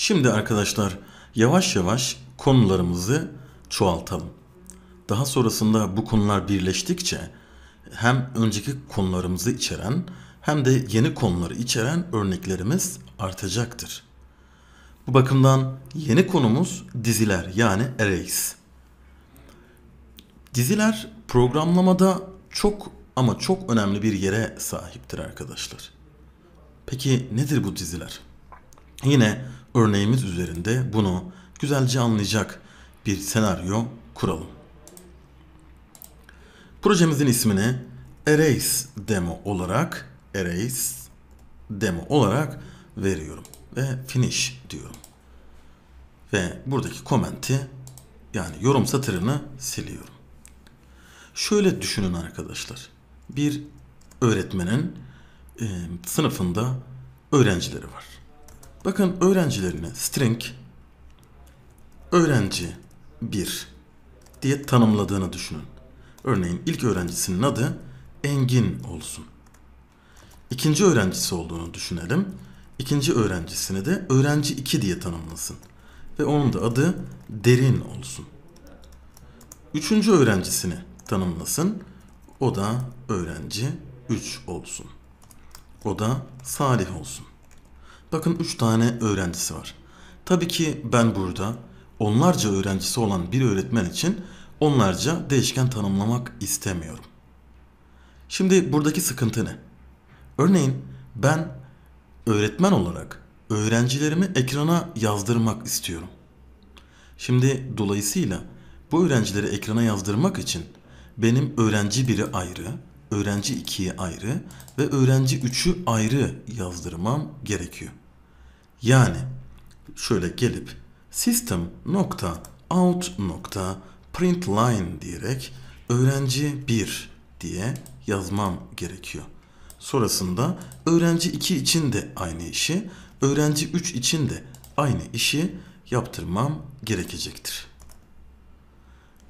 Şimdi arkadaşlar yavaş yavaş konularımızı çoğaltalım. Daha sonrasında bu konular birleştikçe hem önceki konularımızı içeren hem de yeni konuları içeren örneklerimiz artacaktır. Bu bakımdan yeni konumuz diziler yani arrays. Diziler programlamada çok ama çok önemli bir yere sahiptir arkadaşlar. Peki nedir bu diziler? Yine örneğimiz üzerinde bunu güzelce anlayacak bir senaryo kuralım. Projemizin ismini Erase Demo olarak Erase Demo olarak veriyorum ve Finish diyorum. Ve buradaki komenti yani yorum satırını siliyorum. Şöyle düşünün arkadaşlar. Bir öğretmenin e, sınıfında öğrencileri var. Bakın öğrencilerine string öğrenci 1 diye tanımladığını düşünün. Örneğin ilk öğrencisinin adı Engin olsun. İkinci öğrencisi olduğunu düşünelim. İkinci öğrencisini de öğrenci 2 diye tanımlasın. Ve onun da adı Derin olsun. Üçüncü öğrencisini tanımlasın. O da öğrenci 3 olsun. O da Salih olsun. Bakın 3 tane öğrencisi var. Tabii ki ben burada onlarca öğrencisi olan bir öğretmen için onlarca değişken tanımlamak istemiyorum. Şimdi buradaki sıkıntı ne? Örneğin ben öğretmen olarak öğrencilerimi ekrana yazdırmak istiyorum. Şimdi dolayısıyla bu öğrencileri ekrana yazdırmak için benim öğrenci biri ayrı, öğrenci 2'yi ayrı ve öğrenci 3'ü ayrı yazdırmam gerekiyor. Yani şöyle gelip system nokta out nokta print diyerek öğrenci 1 diye yazmam gerekiyor. Sonrasında öğrenci 2 için de aynı işi, öğrenci 3 için de aynı işi yaptırmam gerekecektir.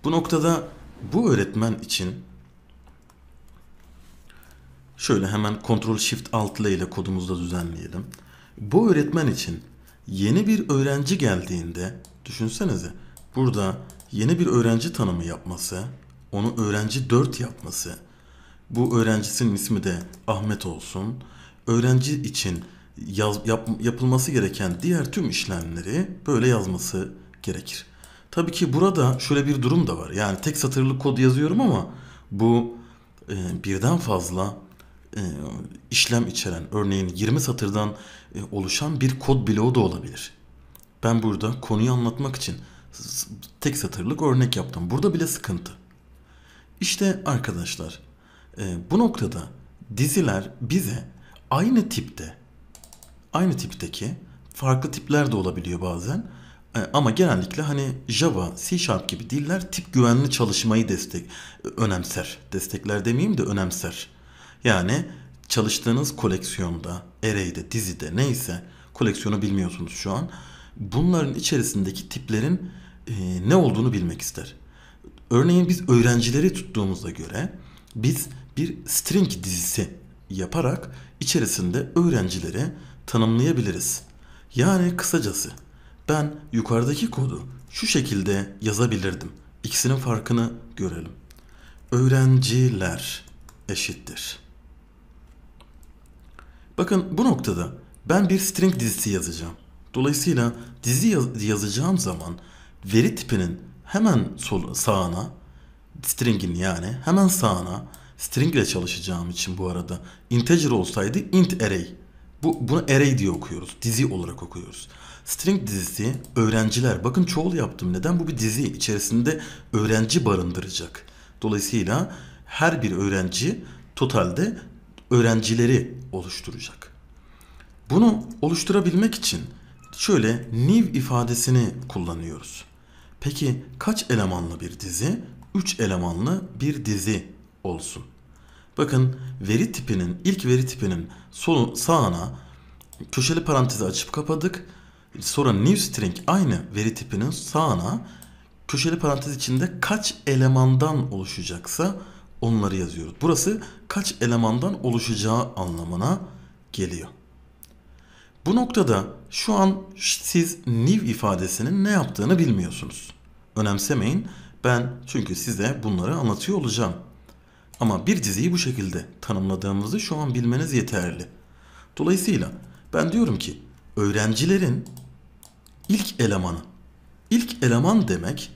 Bu noktada bu öğretmen için şöyle hemen Ctrl Shift Alt L ile kodumuzda düzenleyelim. Bu öğretmen için yeni bir öğrenci geldiğinde düşünsenize burada yeni bir öğrenci tanımı yapması, onu öğrenci 4 yapması, bu öğrencisinin ismi de Ahmet olsun. Öğrenci için yaz, yap, yapılması gereken diğer tüm işlemleri böyle yazması gerekir. Tabii ki burada şöyle bir durum da var. Yani tek satırlık kod yazıyorum ama bu e, birden fazla e, işlem içeren örneğin 20 satırdan e, oluşan bir kod bloğu da olabilir. Ben burada konuyu anlatmak için tek satırlık örnek yaptım. Burada bile sıkıntı. İşte arkadaşlar e, bu noktada diziler bize aynı tipte aynı tipteki farklı tipler de olabiliyor bazen. Ama genellikle hani Java, C Sharp gibi diller tip güvenli çalışmayı destek önemser. Destekler demeyeyim de önemser yani çalıştığınız koleksiyonda, ereyde, dizide neyse koleksiyonu bilmiyorsunuz şu an. Bunların içerisindeki tiplerin e, ne olduğunu bilmek ister. Örneğin biz öğrencileri tuttuğumuza göre biz bir string dizisi yaparak içerisinde öğrencileri tanımlayabiliriz. Yani kısacası ben yukarıdaki kodu şu şekilde yazabilirdim. İkisinin farkını görelim. Öğrenciler eşittir. Bakın bu noktada ben bir string dizisi yazacağım. Dolayısıyla dizi yaz yazacağım zaman veri tipinin hemen sol sağına stringin yani hemen sağına string ile çalışacağım için bu arada integer olsaydı int array. Bu, bunu array diye okuyoruz. Dizi olarak okuyoruz. String dizisi öğrenciler. Bakın çoğul yaptım. Neden? Bu bir dizi. içerisinde öğrenci barındıracak. Dolayısıyla her bir öğrenci totalde öğrencileri oluşturacak. Bunu oluşturabilmek için şöyle new ifadesini kullanıyoruz. Peki kaç elemanlı bir dizi? 3 elemanlı bir dizi olsun. Bakın veri tipinin ilk veri tipinin solu sağına köşeli parantezi açıp kapadık. Sonra new string aynı veri tipinin sağına köşeli parantez içinde kaç elemandan oluşacaksa onları yazıyoruz. Burası kaç elemandan oluşacağı anlamına geliyor. Bu noktada şu an siz new ifadesinin ne yaptığını bilmiyorsunuz. Önemsemeyin ben çünkü size bunları anlatıyor olacağım. Ama bir diziyi bu şekilde tanımladığımızı şu an bilmeniz yeterli. Dolayısıyla ben diyorum ki öğrencilerin ilk elemanı. İlk eleman demek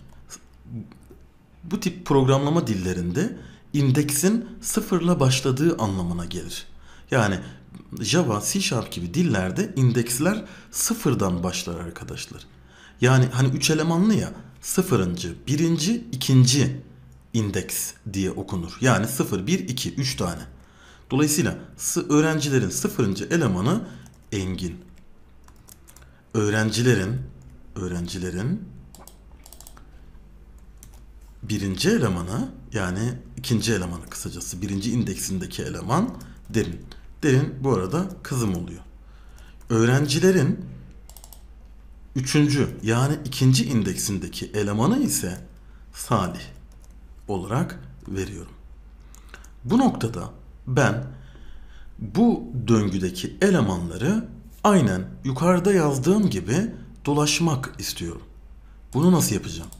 bu tip programlama dillerinde indeksin sıfırla başladığı anlamına gelir. Yani Java, C Sharp gibi dillerde indeksler sıfırdan başlar arkadaşlar. Yani hani üç elemanlı ya sıfırıncı, birinci, ikinci indeks diye okunur. Yani sıfır, bir, iki, üç tane. Dolayısıyla öğrencilerin sıfırıncı elemanı Engin. Öğrencilerin öğrencilerin birinci elemanı yani ikinci elemanı kısacası. Birinci indeksindeki eleman derin. Derin bu arada kızım oluyor. Öğrencilerin üçüncü yani ikinci indeksindeki elemanı ise Salih olarak veriyorum. Bu noktada ben bu döngüdeki elemanları aynen yukarıda yazdığım gibi dolaşmak istiyorum. Bunu nasıl yapacağım?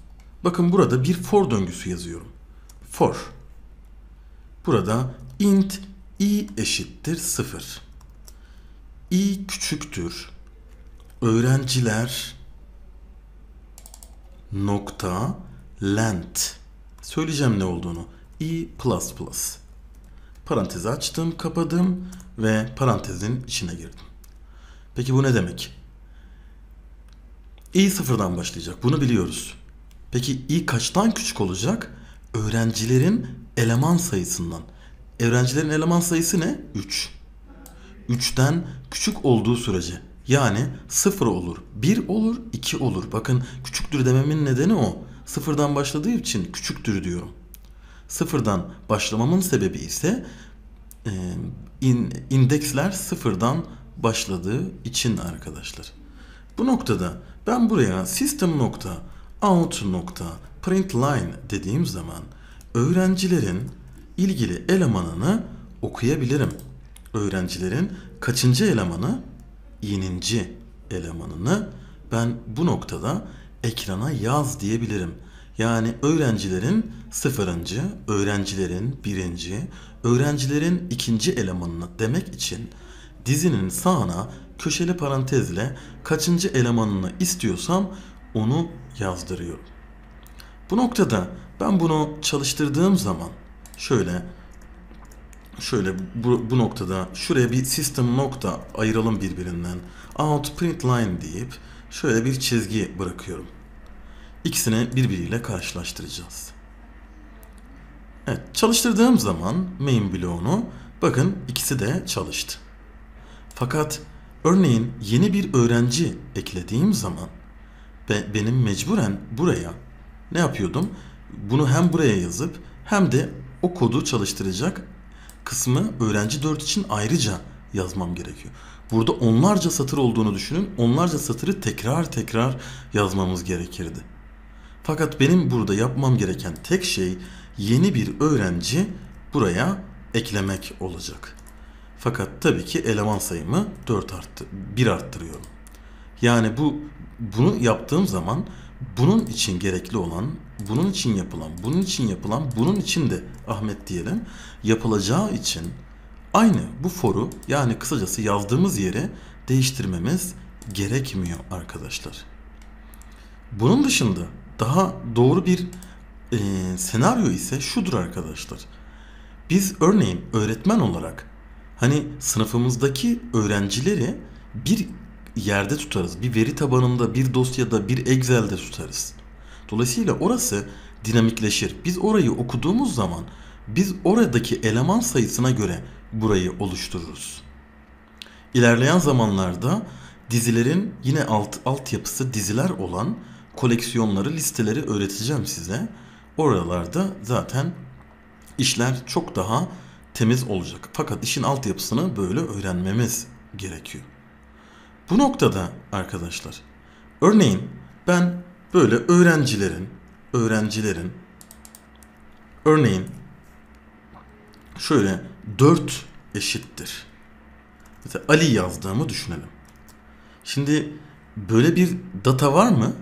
Bakın burada bir for döngüsü yazıyorum for. Burada int i eşittir 0. i küçüktür. Öğrenciler nokta lent. Söyleyeceğim ne olduğunu. i plus plus. Parantezi açtım, kapadım ve parantezin içine girdim. Peki bu ne demek? i sıfırdan başlayacak. Bunu biliyoruz. Peki i kaçtan küçük olacak? öğrencilerin eleman sayısından. Öğrencilerin eleman sayısı ne? 3. 3'ten küçük olduğu sürece yani 0 olur, 1 olur, 2 olur. Bakın küçüktür dememin nedeni o. Sıfırdan başladığı için küçüktür diyorum. Sıfırdan başlamamın sebebi ise e, in, indeksler sıfırdan başladığı için arkadaşlar. Bu noktada ben buraya system nokta out nokta print line dediğim zaman öğrencilerin ilgili elemanını okuyabilirim. Öğrencilerin kaçıncı elemanı? Y'ninci elemanını ben bu noktada ekrana yaz diyebilirim. Yani öğrencilerin sıfırıncı, öğrencilerin birinci, öğrencilerin ikinci elemanını demek için dizinin sağına köşeli parantezle kaçıncı elemanını istiyorsam onu yazdırıyorum. Bu noktada ben bunu çalıştırdığım zaman şöyle şöyle bu, bu noktada şuraya bir system nokta ayıralım birbirinden. Out print line deyip şöyle bir çizgi bırakıyorum. İkisini birbiriyle karşılaştıracağız. Evet çalıştırdığım zaman main bloğunu bakın ikisi de çalıştı. Fakat örneğin yeni bir öğrenci eklediğim zaman ve benim mecburen buraya ne yapıyordum? Bunu hem buraya yazıp hem de o kodu çalıştıracak kısmı öğrenci 4 için ayrıca yazmam gerekiyor. Burada onlarca satır olduğunu düşünün. Onlarca satırı tekrar tekrar yazmamız gerekirdi. Fakat benim burada yapmam gereken tek şey yeni bir öğrenci buraya eklemek olacak. Fakat tabii ki eleman sayımı 4 arttı, 1 arttırıyorum. Yani bu bunu yaptığım zaman bunun için gerekli olan, bunun için yapılan, bunun için yapılan, bunun için de Ahmet diyelim yapılacağı için aynı bu foru yani kısacası yazdığımız yeri değiştirmemiz gerekmiyor arkadaşlar. Bunun dışında daha doğru bir e, senaryo ise şudur arkadaşlar. Biz örneğin öğretmen olarak hani sınıfımızdaki öğrencileri bir yerde tutarız. Bir veri tabanında, bir dosyada, bir Excel'de tutarız. Dolayısıyla orası dinamikleşir. Biz orayı okuduğumuz zaman biz oradaki eleman sayısına göre burayı oluştururuz. İlerleyen zamanlarda dizilerin yine alt altyapısı diziler olan koleksiyonları, listeleri öğreteceğim size. Oralarda zaten işler çok daha temiz olacak. Fakat işin altyapısını böyle öğrenmemiz gerekiyor. Bu noktada arkadaşlar örneğin ben böyle öğrencilerin öğrencilerin örneğin şöyle 4 eşittir. Mesela Ali yazdığımı düşünelim. Şimdi böyle bir data var mı?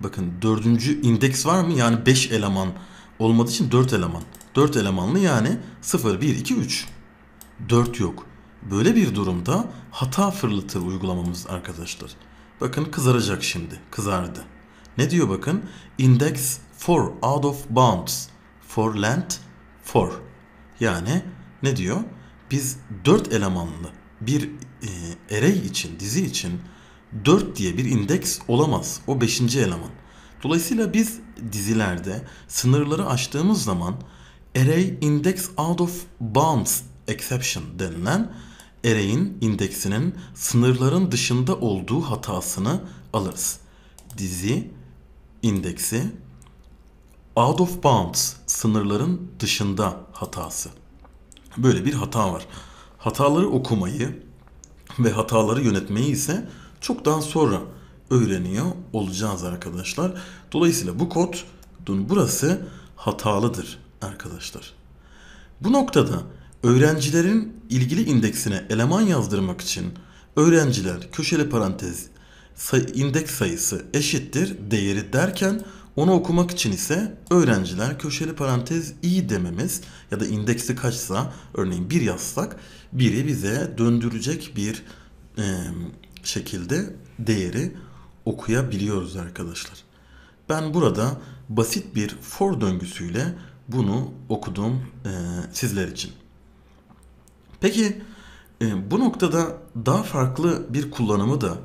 Bakın dördüncü indeks var mı? Yani 5 eleman olmadığı için 4 eleman. 4 elemanlı yani 0, 1, 2, 3. 4 yok. Böyle bir durumda hata fırlatır uygulamamız arkadaşlar. Bakın kızaracak şimdi. Kızardı. Ne diyor bakın? Index for out of bounds. For length for. Yani ne diyor? Biz 4 elemanlı bir e, array için, dizi için 4 diye bir indeks olamaz. O 5. eleman. Dolayısıyla biz dizilerde sınırları aştığımız zaman array index out of bounds exception denilen Erey'in indeksinin sınırların dışında olduğu hatasını alırız. Dizi indeksi out of bounds sınırların dışında hatası. Böyle bir hata var. Hataları okumayı ve hataları yönetmeyi ise çok daha sonra öğreniyor olacağız arkadaşlar. Dolayısıyla bu kod burası hatalıdır arkadaşlar. Bu noktada Öğrencilerin ilgili indeksine eleman yazdırmak için öğrenciler köşeli parantez say, indeks sayısı eşittir değeri derken onu okumak için ise öğrenciler köşeli parantez i dememiz ya da indeksi kaçsa örneğin bir yazsak biri bize döndürecek bir e, şekilde değeri okuyabiliyoruz arkadaşlar. Ben burada basit bir for döngüsüyle bunu okudum e, sizler için. Peki e, bu noktada daha farklı bir kullanımı da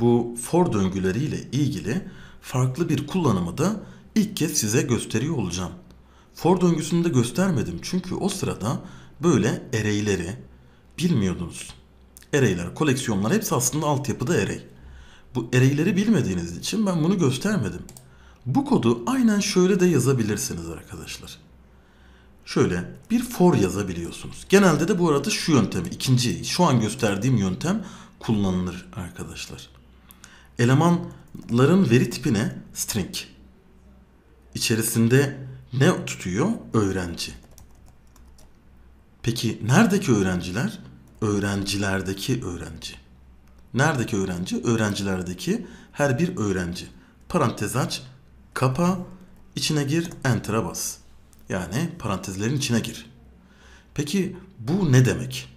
bu for döngüleriyle ilgili farklı bir kullanımı da ilk kez size gösteriyor olacağım. For döngüsünü de göstermedim çünkü o sırada böyle ereyleri bilmiyordunuz. Array'ler, koleksiyonlar hepsi aslında altyapıda erey. Bu ereyleri bilmediğiniz için ben bunu göstermedim. Bu kodu aynen şöyle de yazabilirsiniz arkadaşlar şöyle bir for yazabiliyorsunuz. Genelde de bu arada şu yöntem, ikinci şu an gösterdiğim yöntem kullanılır arkadaşlar. Elemanların veri tipine string. İçerisinde ne tutuyor? Öğrenci. Peki neredeki öğrenciler? Öğrencilerdeki öğrenci. Neredeki öğrenci? Öğrencilerdeki her bir öğrenci. Parantez aç, kapa, içine gir, enter'a bas. Yani parantezlerin içine gir. Peki bu ne demek?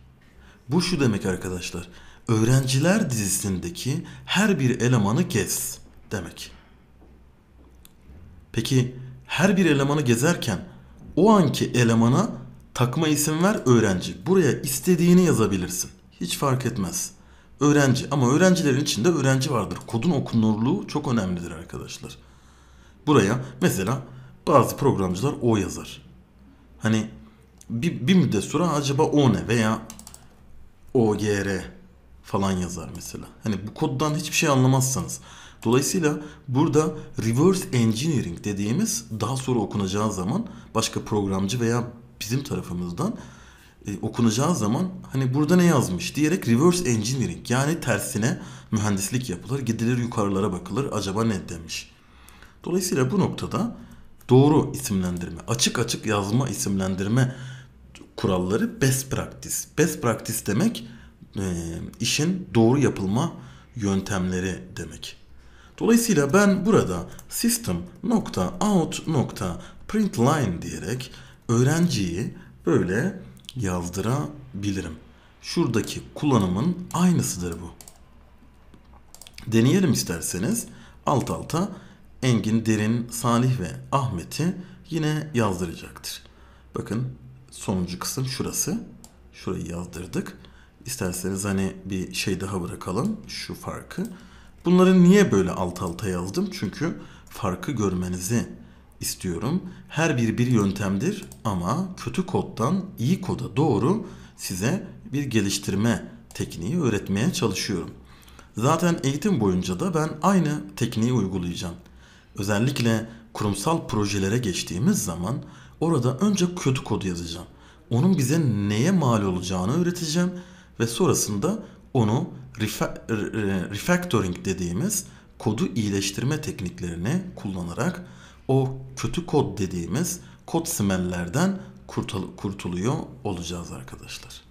Bu şu demek arkadaşlar. Öğrenciler dizisindeki her bir elemanı gez demek. Peki her bir elemanı gezerken o anki elemana takma isim ver öğrenci. Buraya istediğini yazabilirsin. Hiç fark etmez. Öğrenci ama öğrencilerin içinde öğrenci vardır. Kodun okunurluğu çok önemlidir arkadaşlar. Buraya mesela bazı programcılar o yazar. Hani bir, bir müddet sonra acaba o ne veya OGR falan yazar mesela. Hani bu koddan hiçbir şey anlamazsanız. Dolayısıyla burada reverse engineering dediğimiz daha sonra okunacağı zaman başka programcı veya bizim tarafımızdan e, okunacağı zaman hani burada ne yazmış diyerek reverse engineering yani tersine mühendislik yapılır gidilir yukarılara bakılır acaba ne demiş. Dolayısıyla bu noktada doğru isimlendirme, açık açık yazma isimlendirme kuralları best practice. Best practice demek e, işin doğru yapılma yöntemleri demek. Dolayısıyla ben burada system.out.println diyerek öğrenciyi böyle yazdırabilirim. Şuradaki kullanımın aynısıdır bu. Deneyelim isterseniz alt alta Engin, Derin, Salih ve Ahmet'i yine yazdıracaktır. Bakın sonuncu kısım şurası. Şurayı yazdırdık. İsterseniz hani bir şey daha bırakalım şu farkı. Bunları niye böyle alt alta yazdım? Çünkü farkı görmenizi istiyorum. Her bir bir yöntemdir ama kötü koddan iyi koda doğru size bir geliştirme tekniği öğretmeye çalışıyorum. Zaten eğitim boyunca da ben aynı tekniği uygulayacağım. Özellikle kurumsal projelere geçtiğimiz zaman orada önce kötü kodu yazacağım. Onun bize neye mal olacağını öğreteceğim ve sonrasında onu refactoring dediğimiz kodu iyileştirme tekniklerini kullanarak o kötü kod dediğimiz kod simellerden kurtul- kurtuluyor olacağız arkadaşlar.